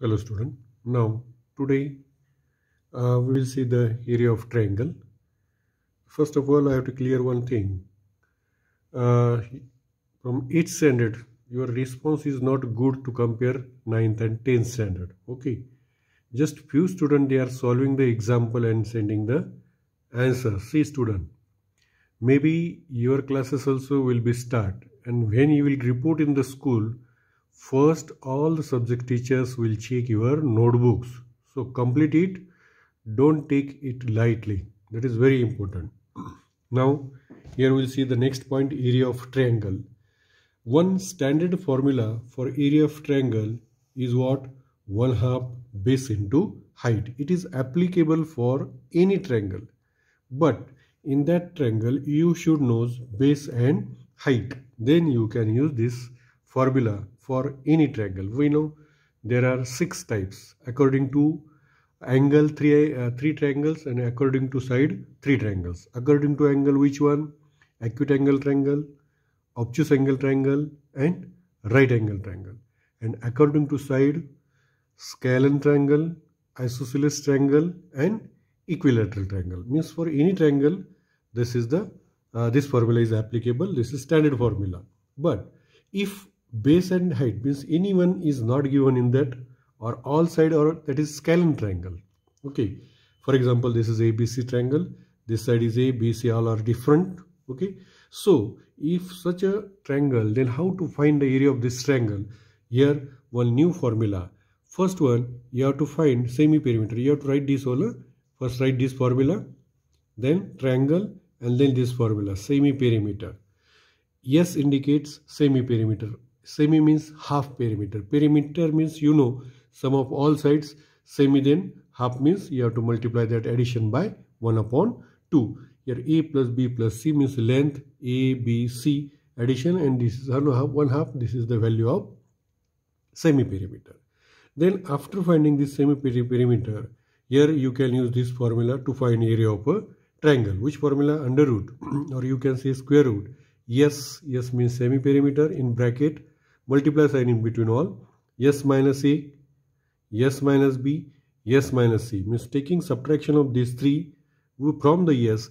Hello student. Now today uh, we will see the area of triangle. First of all I have to clear one thing. Uh, from each standard your response is not good to compare 9th and 10th standard. Okay. Just few students they are solving the example and sending the answer. See student. Maybe your classes also will be start and when you will report in the school first all the subject teachers will check your notebooks so complete it don't take it lightly that is very important now here we'll see the next point area of triangle one standard formula for area of triangle is what one half base into height it is applicable for any triangle but in that triangle you should know base and height then you can use this formula for any triangle. We know there are six types according to angle three, uh, three triangles and according to side three triangles. According to angle which one? Acute angle triangle, obtuse angle triangle and right angle triangle. And according to side scalene triangle, isosceles triangle and equilateral triangle. Means for any triangle this is the uh, this formula is applicable. This is standard formula. But if base and height means anyone is not given in that or all side or that is scalene triangle okay for example this is abc triangle this side is abc all are different okay so if such a triangle then how to find the area of this triangle here one new formula first one you have to find semi perimeter you have to write this all first write this formula then triangle and then this formula semi perimeter yes indicates semi perimeter semi means half perimeter perimeter means you know sum of all sides semi then half means you have to multiply that addition by 1 upon 2 here a plus b plus c means length a b c addition and this is one half this is the value of semi perimeter then after finding this semi perimeter here you can use this formula to find area of a triangle which formula under root or you can say square root yes yes means semi perimeter in bracket multiply sign in between all s minus a s minus b s minus c means taking subtraction of these three from the s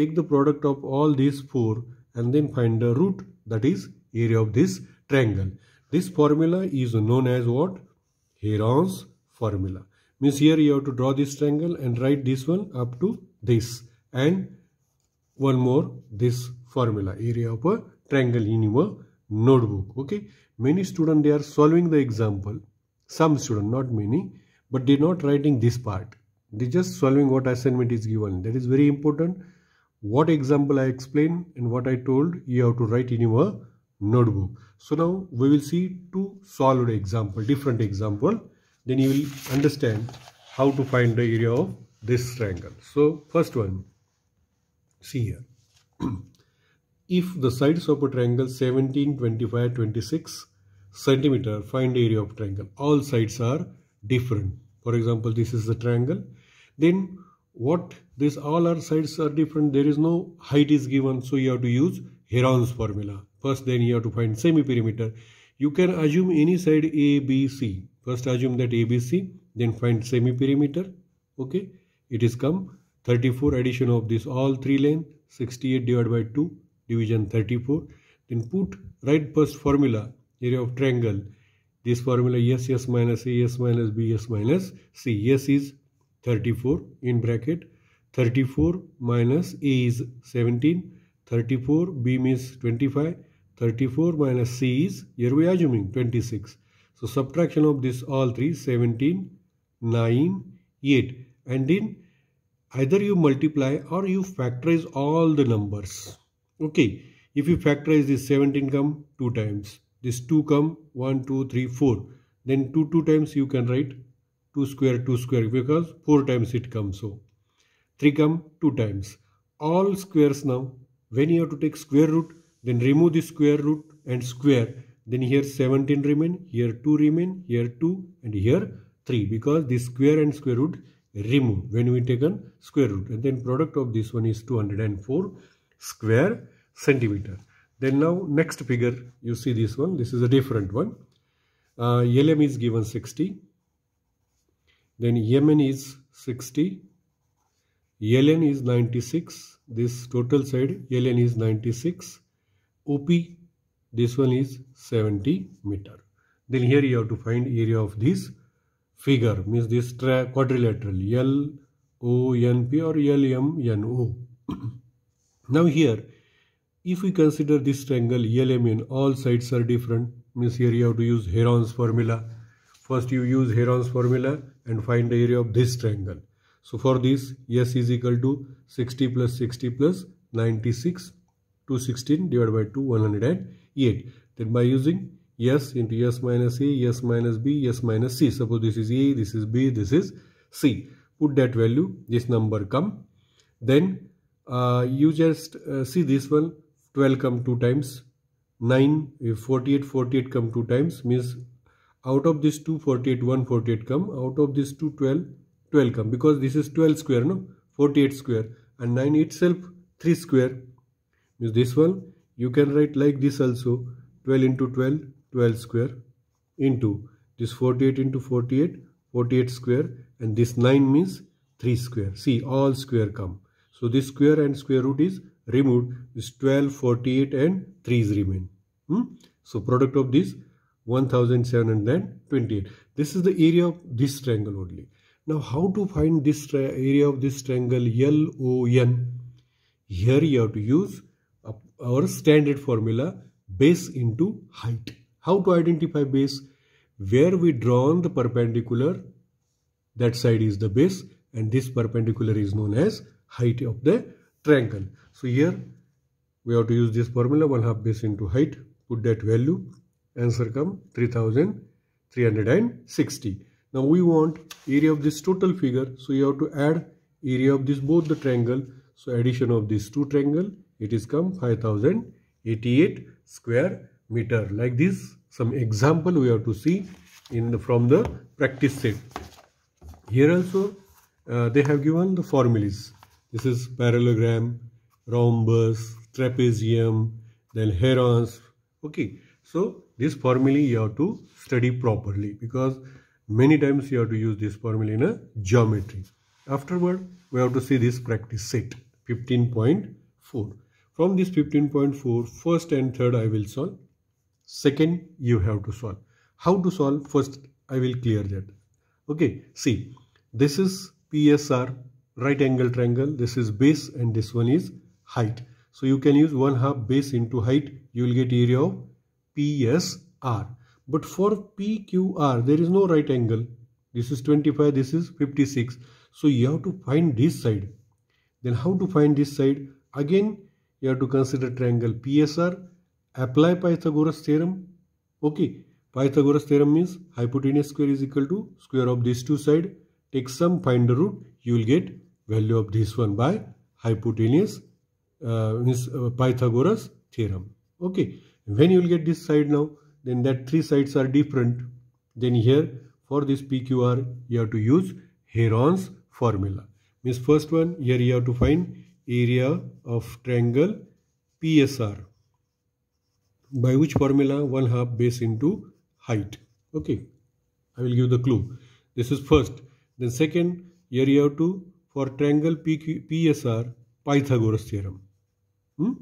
take the product of all these four and then find the root that is area of this triangle this formula is known as what Heron's formula means here you have to draw this triangle and write this one up to this and one more this formula area of a triangle in your notebook okay many student they are solving the example some student not many but they're not writing this part they're just solving what assignment is given that is very important what example i explained and what i told you have to write in your notebook so now we will see two solved example different example then you will understand how to find the area of this triangle so first one see here If the sides of a triangle 17, 25, 26 centimeter, find area of triangle. All sides are different. For example, this is the triangle. Then what this all our sides are different. There is no height is given. So you have to use Heron's formula. First then you have to find semi-perimeter. You can assume any side ABC. First assume that ABC then find semi-perimeter. Okay. It is come 34 addition of this all three length 68 divided by 2 division 34 then put right first formula area of triangle this formula yes yes minus a s yes minus b s yes minus c. s yes is 34 in bracket 34 minus a is 17 34 b is 25 34 minus c is here we are assuming 26 so subtraction of this all three 17 9 8 and then either you multiply or you factorize all the numbers okay if you factorize this 17 come 2 times this 2 come 1 2 3 4 then 2 2 times you can write 2 square 2 square because 4 times it comes so 3 come 2 times all squares now when you have to take square root then remove the square root and square then here 17 remain here 2 remain here 2 and here 3 because the square and square root remove when we take an square root and then product of this one is 204 square centimeter. Then now next figure, you see this one, this is a different one. Uh, LM is given 60. Then MN is 60. LN is 96. This total side, LN is 96. OP, this one is 70 meter. Then here you have to find area of this figure, means this quadrilateral, L, O, N, P or L, M, N, O. Now here, if we consider this triangle ELMN, all sides are different. Means here you have to use Heron's formula. First you use Heron's formula and find the area of this triangle. So for this, S is equal to 60 plus 60 plus 96, 216 divided by 2, 108. Then by using S into S minus A, S minus B, S minus C. Suppose this is A, this is B, this is C. Put that value, this number come. Then uh, you just uh, see this one 12 come 2 times 9 eh, 48 48 come 2 times means out of this 2 48 148 come out of this 2 12 12 come because this is 12 square no 48 square and 9 itself 3 square means this one you can write like this also 12 into 12 12 square into this 48 into 48 48 square and this 9 means 3 square see all square come so this square and square root is removed. This 12, 48 and 3 is remain. Hmm? So product of this 1728. This is the area of this triangle only. Now how to find this area of this triangle LON? Here you have to use our standard formula base into height. How to identify base? Where we draw on the perpendicular, that side is the base and this perpendicular is known as height of the triangle so here we have to use this formula one half base into height put that value answer come 3360 now we want area of this total figure so you have to add area of this both the triangle so addition of these two triangle it is come 5088 square meter like this some example we have to see in the from the practice set here also uh, they have given the formulas this is parallelogram, rhombus, trapezium, then herons. Okay, so this formulae you have to study properly because many times you have to use this formula in a geometry. Afterward, we have to see this practice set 15.4. From this 15.4, first and third I will solve. Second, you have to solve. How to solve? First, I will clear that. Okay, see, this is PSR right angle triangle this is base and this one is height so you can use 1 half base into height you will get area of PSR but for PQR there is no right angle this is 25 this is 56 so you have to find this side then how to find this side again you have to consider triangle PSR apply Pythagoras theorem okay Pythagoras theorem means hypotenuse square is equal to square of these two side take some finder root you will get value of this one by hypotenuse uh, means uh, Pythagoras theorem okay when you will get this side now then that three sides are different then here for this PQR you have to use Heron's formula means first one here you have to find area of triangle PSR by which formula one half base into height okay I will give the clue this is first then second, area you have to, for triangle PQ, PSR, Pythagoras theorem. Hmm?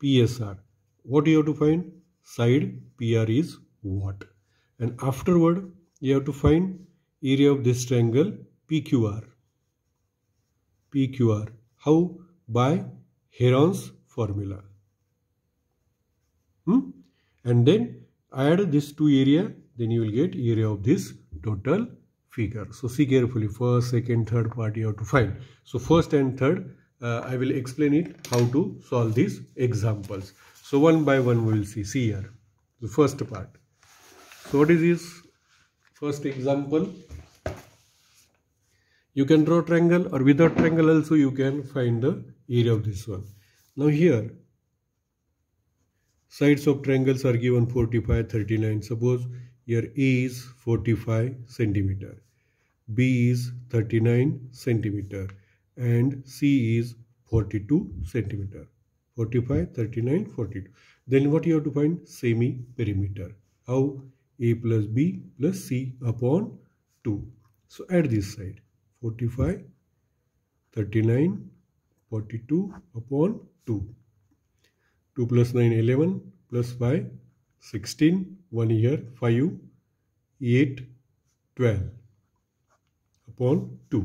PSR. What you have to find? Side PR is what? And afterward, you have to find area of this triangle PQR. PQR. How? By Heron's formula. Hmm? And then add this two area, then you will get area of this total figure. So see carefully first, second, third part you have to find. So first and third, uh, I will explain it how to solve these examples. So one by one we will see. See here, the first part. So what is this? First example. You can draw triangle or without triangle also you can find the area of this one. Now here, sides of triangles are given 45, 39. Suppose here A is 45 centimeter, B is 39 centimeter and C is 42 centimeter. 45, 39, 42. Then what you have to find? Semi perimeter. How? A plus B plus C upon 2. So add this side. 45, 39, 42 upon 2. 2 plus 9, 11 plus 5, 16, 1 year, 5, 8, 12 upon 2.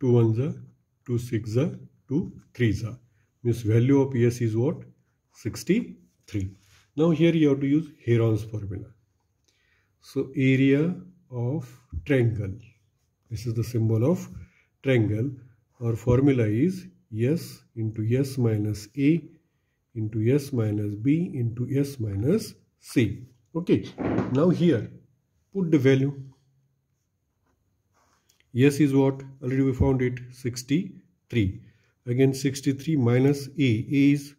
2 ones are 2 six are 2 3 are. Means value of S is what? 63. Now here you have to use Heron's formula. So area of triangle. This is the symbol of triangle. Our formula is S into S minus A into S minus B into S minus C. Okay, now here put the value. Yes is what? Already we found it 63. Again 63 minus A. A is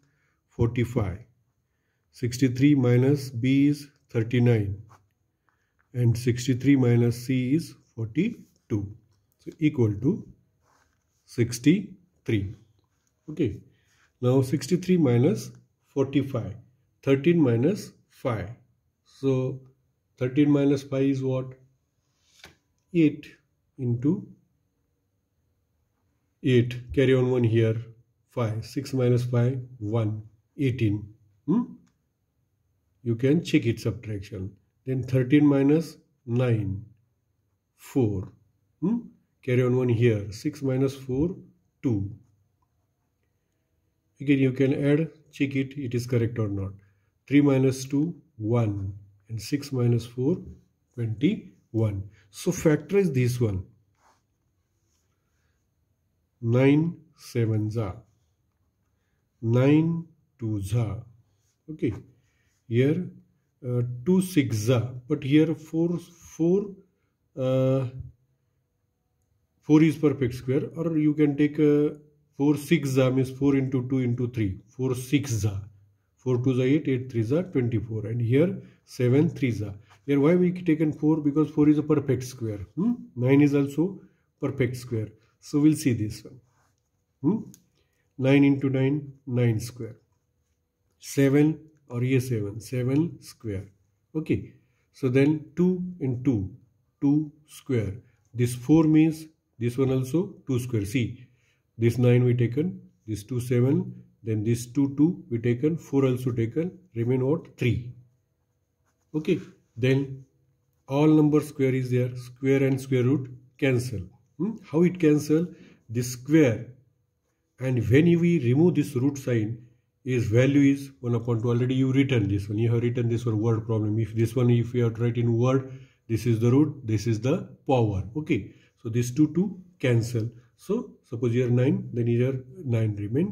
45. 63 minus B is 39. And 63 minus C is 42. So equal to 63. Okay. Now 63 minus 45. 13 minus 5. So 13 minus 5 is what? 8 into 8. Carry on 1 here. 5. 6 minus 5, 1. 18. Hmm? You can check its subtraction. Then 13 minus 9, 4. Hmm? Carry on 1 here. 6 minus 4, 2. Again, you can add, check it, it is correct or not. 3 minus 2, 1 and 6 minus 4, 21. So factorize this one. 9 7 za 9 2 za okay here uh, 2 6 za but here 4 4 uh, 4 is perfect square or you can take uh, 4 6 za means 4 into 2 into 3 4 6 za 4 2s are 8, 8 3s are 24 and here 7 3s are. Here why we taken 4 because 4 is a perfect square. Hmm? 9 is also perfect square. So we'll see this one. Hmm? 9 into 9, 9 square. 7 or here 7, 7 square. Okay. So then 2 into 2, 2 square. This 4 means this one also 2 square. See, this 9 we taken, this 2 7 then this 2 2 we taken 4 also taken remain what 3 okay then all number square is there square and square root cancel hmm? how it cancel this square and when we remove this root sign is value is one upon two already you written this one you have written this for word problem if this one if you have to write in word this is the root this is the power okay so this 2 2 cancel so suppose here 9 then here 9 remain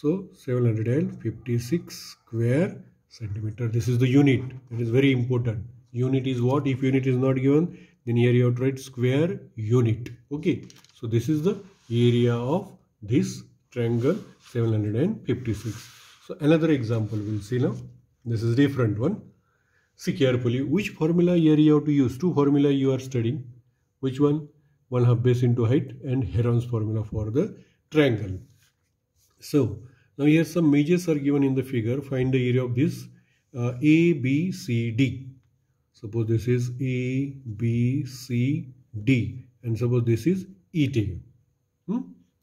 So 756 square centimeter. This is the unit. It is very important. Unit is what? If unit is not given, then here you have to write square unit. Okay. So this is the area of this triangle 756. So another example we'll see now. This is different one. See carefully which formula here you have to use. Two formula you are studying. Which one? One half base into height and Heron's formula for the triangle. So now here some measures are given in the figure. Find the area of this uh, A, B, C, D. Suppose this is A, B, C, D. And suppose this is E tail. Hmm?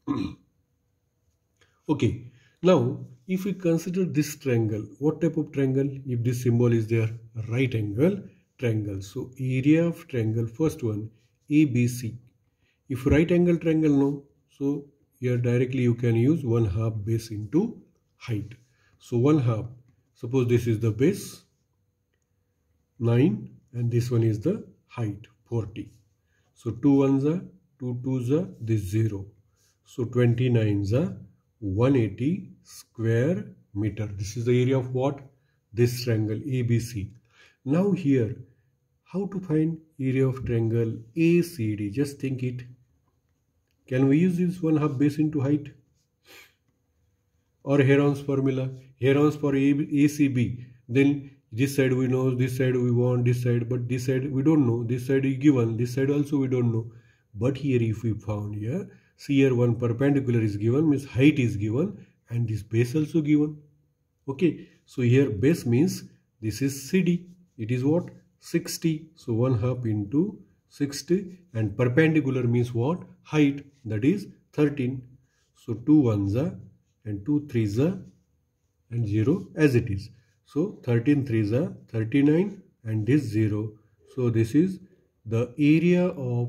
okay. Now, if we consider this triangle, what type of triangle? If this symbol is there, right angle triangle. So, area of triangle, first one, ABC. If right angle triangle, no. So, here directly you can use 1 half base into height. So 1 half, suppose this is the base 9 and this one is the height 40. So 2 ones are 2 twos are this 0. So 29s are 180 square meter. This is the area of what? This triangle ABC. Now here, how to find area of triangle ACD? Just think it can we use this one half base into height? Or Heron's formula, Heron's for ACB. Then this side we know, this side we want, this side, but this side we don't know. This side is given, this side also we don't know. But here if we found here, CR one perpendicular is given, means height is given and this base also given. Okay, so here base means this is CD. It is what? 60. So 1 half into 60 and perpendicular means what? height that is 13 so 2 ones are and 2 threes are and 0 as it is so 13 threes are 39 and this 0 so this is the area of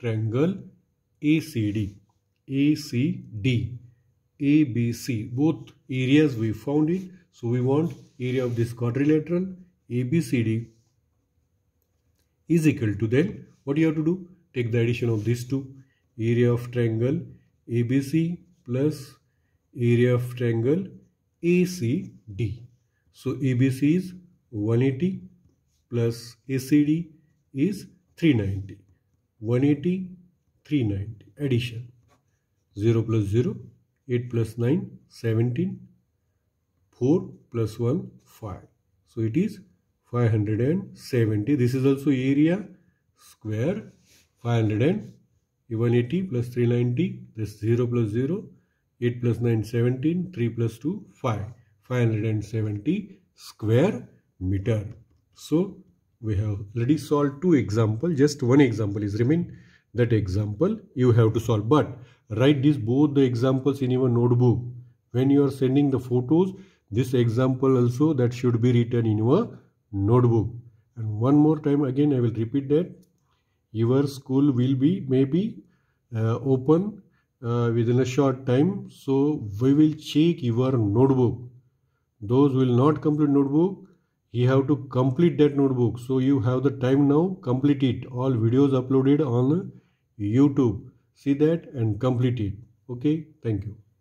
triangle ACD ACD ABC both areas we found it so we want area of this quadrilateral ABCD is equal to then what you have to do take the addition of these two area of triangle ABC plus area of triangle ACD. So ABC is 180 plus ACD is 390. 180, 390. Addition. 0 plus 0, 8 plus 9, 17. 4 plus 1, 5. So it is 570. This is also area square 570. 180 plus 390 this 0 plus 0 8 plus 9 17 3 plus 2 5 570 square meter so we have already solved two example just one example is remain that example you have to solve but write these both the examples in your notebook when you are sending the photos this example also that should be written in your notebook and one more time again i will repeat that your school will be maybe uh, open uh, within a short time so we will check your notebook those will not complete notebook you have to complete that notebook so you have the time now complete it all videos uploaded on youtube see that and complete it okay thank you